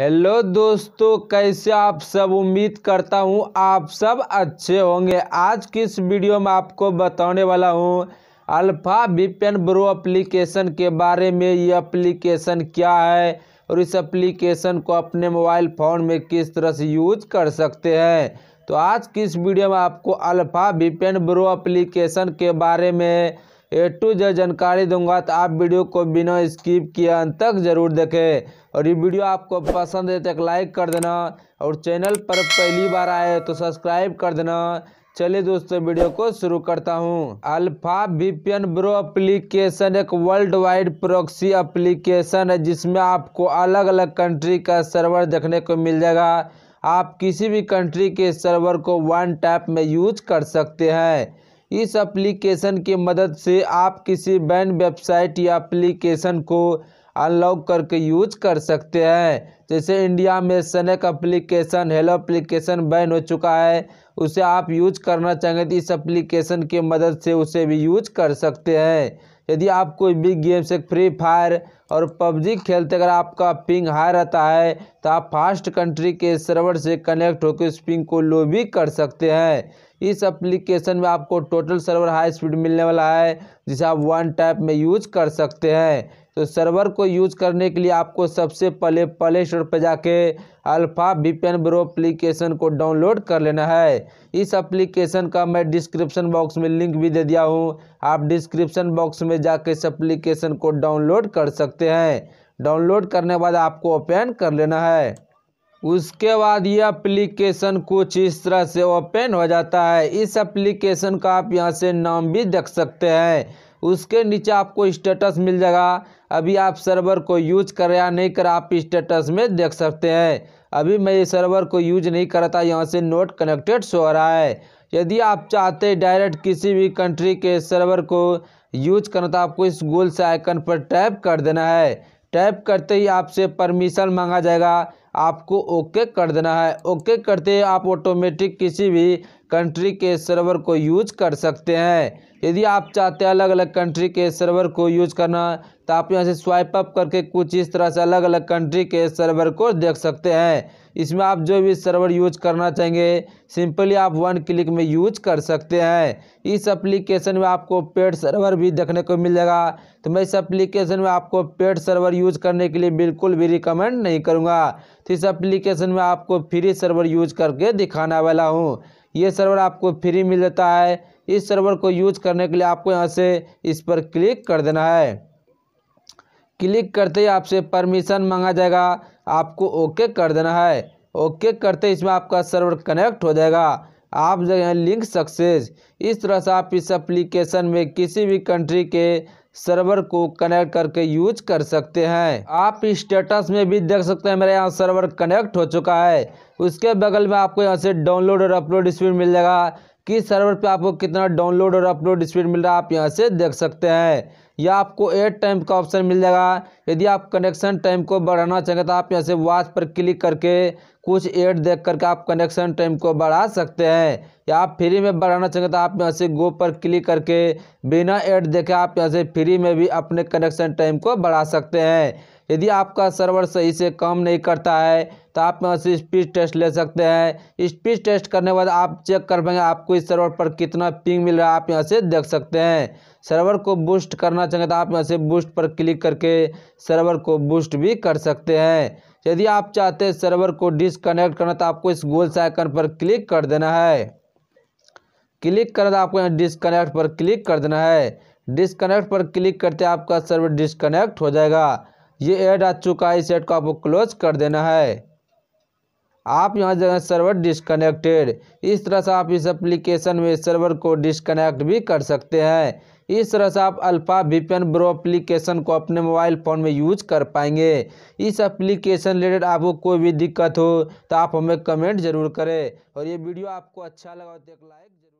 hello दोस्तों कैसे आप सब उम्मीद करता हूँ आप सब अच्छे होंगे आज की इस वीडियो में आपको बताने वाला हूँ अल्फ़ा पेन ब्रो एप्लीकेशन के बारे में ये एप्लीकेशन क्या है और इस एप्लीकेशन को अपने मोबाइल फ़ोन में किस तरह से यूज कर सकते हैं तो आज की इस वीडियो में आपको अल्फ़ा पेन ब्रो एप्लीकेशन के बारे में ए टू जेड जानकारी दूंगा तो आप वीडियो को बिना स्किप किए अंत तक जरूर देखें और ये वीडियो आपको पसंद है तो लाइक कर देना और चैनल पर पहली बार आए तो सब्सक्राइब कर देना चलिए दोस्तों वीडियो को शुरू करता हूँ अल्फा वीपीएन ब्रो एप्लीकेशन एक वर्ल्ड वाइड प्रोक्सी एप्लीकेशन है जिसमें आपको अलग अलग कंट्री का सर्वर देखने को मिल जाएगा आप किसी भी कंट्री के सर्वर को वन टैप में यूज कर सकते हैं इस एप्लीकेशन की मदद से आप किसी बैन वेबसाइट या एप्लीकेशन को अनलॉक करके यूज कर सकते हैं जैसे इंडिया में snake application hello application ban हो चुका है उसे आप यूज करना चाहेंगे तो इस एप्लीकेशन की मदद से उसे भी यूज कर सकते हैं यदि आप कोई बिग गेम्स एक फ्री फायर और पबजी खेलते अगर आपका पिंग हाई रहता है तो आप फास्ट कंट्री के सर्वर से कनेक्ट होकर उस पिंग को लो भी कर सकते हैं इस एप्लीकेशन में आपको टोटल सर्वर हाई स्पीड मिलने वाला है जिसे आप वन टैप में यूज कर सकते हैं तो सर्वर को यूज करने के लिए आपको सबसे पहले प्ले स्टोर पर जाके अल्फ़ा वीपीएन ब्रो एप्लीकेशन को डाउनलोड कर लेना है इस एप्लीकेशन का मैं डिस्क्रिप्शन बॉक्स में लिंक भी दे दिया हूँ आप डिस्क्रिप्शन बॉक्स में जाके इस एप्लीकेशन को डाउनलोड कर सकते सकते हैं डाउनलोड करने के बाद आपको ओपन कर लेना है उसके बाद ये एप्लीकेशन कुछ इस तरह से ओपन हो जाता है इस एप्लीकेशन का आप यहाँ से नाम भी देख सकते हैं उसके नीचे आपको स्टेटस मिल जाएगा अभी आप सर्वर को यूज कर या नहीं कर आप स्टेटस में देख सकते हैं अभी मैं ये सर्वर को यूज नहीं करता यहाँ से नोट कनेक्टेड शो हो रहा है यदि आप चाहते डायरेक्ट किसी भी कंट्री के सर्वर को यूज करना तो आपको इस गोल से आइकन पर टैप कर देना है टैप करते ही आपसे परमिशन मांगा जाएगा आपको ओके कर देना है ओके करते ही आप ऑटोमेटिक किसी भी कंट्री के सर्वर को यूज कर सकते हैं यदि आप चाहते हैं अलग अलग कंट्री के सर्वर को यूज करना तो आप यहाँ से स्वाइप अप करके कुछ इस तरह से अलग अलग कंट्री के सर्वर को देख सकते हैं इसमें आप जो भी सर्वर यूज करना चाहेंगे सिंपली आप वन क्लिक में यूज कर सकते हैं इस एप्लीकेशन में आपको पेड सर्वर भी देखने को मिल जाएगा तो मैं इस एप्लीकेशन में आपको पेड सर्वर यूज करने के लिए बिल्कुल भी रिकमेंड नहीं करूँगा तो इस एप्लीकेशन में आपको फ्री सर्वर यूज करके दिखाने वाला हूँ ये सर्वर आपको फ्री मिल जाता है इस सर्वर को यूज करने के लिए आपको यहाँ से इस पर क्लिक कर देना है क्लिक करते ही आपसे परमिशन मांगा जाएगा आपको ओके कर देना है ओके करते ही इसमें आपका सर्वर कनेक्ट हो जाएगा आप लिंक सक्सेस इस तरह से आप इस एप्लीकेशन में किसी भी कंट्री के सर्वर को कनेक्ट करके यूज कर सकते हैं आप स्टेटस में भी देख सकते हैं मेरे यहाँ सर्वर कनेक्ट हो चुका है उसके बगल में आपको यहाँ से डाउनलोड और अपलोड स्पीड मिल जाएगा कि सर्वर पे आपको कितना डाउनलोड और अपलोड स्पीड मिल रहा है आप यहाँ से देख सकते हैं या आपको एट टाइम का ऑप्शन मिल जाएगा यदि आप कनेक्शन टाइम को बढ़ाना चाहेंगे तो आप यहाँ से वाच पर क्लिक करके कुछ एड देख करके आप कनेक्शन टाइम को बढ़ा सकते हैं या आप फ्री में बढ़ाना चाहेंगे तो आप यहाँ से गो पर क्लिक करके बिना एड देखे आप यहाँ से फ्री में भी अपने कनेक्शन टाइम को बढ़ा सकते हैं यदि आपका सर्वर सही से काम नहीं करता है तो आप यहाँ से स्पीड टेस्ट ले सकते हैं स्पीड टेस्ट करने के बाद आप चेक कर पाएंगे आपको इस सर्वर पर कितना पिंग मिल रहा है आप यहाँ से देख सकते हैं सर्वर को बूस्ट करना चाहेंगे तो आप यहाँ से बूस्ट पर क्लिक करके सर्वर को बूस्ट भी कर सकते हैं यदि आप चाहते हैं सर्वर को डिसकनेक्ट करना तो आपको इस गोल आइकन पर क्लिक कर देना है क्लिक करना तो आपको यहाँ डिसकनेक्ट पर क्लिक कर देना है डिसकनेक्ट पर क्लिक करते आपका सर्वर डिसकनेक्ट हो जाएगा ये ऐड आ चुका है इस ऐड को आपको क्लोज कर देना है आप यहाँ जगह सर्वर डिसकनेक्टेड इस तरह से आप इस एप्लीकेशन में सर्वर को डिसकनेक्ट भी कर सकते हैं इस तरह से आप अल्फा वीपीएन ब्रो एप्लीकेशन को अपने मोबाइल फ़ोन में यूज कर पाएंगे इस एप्लीकेशन रिलेटेड आपको कोई भी दिक्कत हो तो आप हमें कमेंट ज़रूर करें और ये वीडियो आपको अच्छा लगा हो तो एक लाइक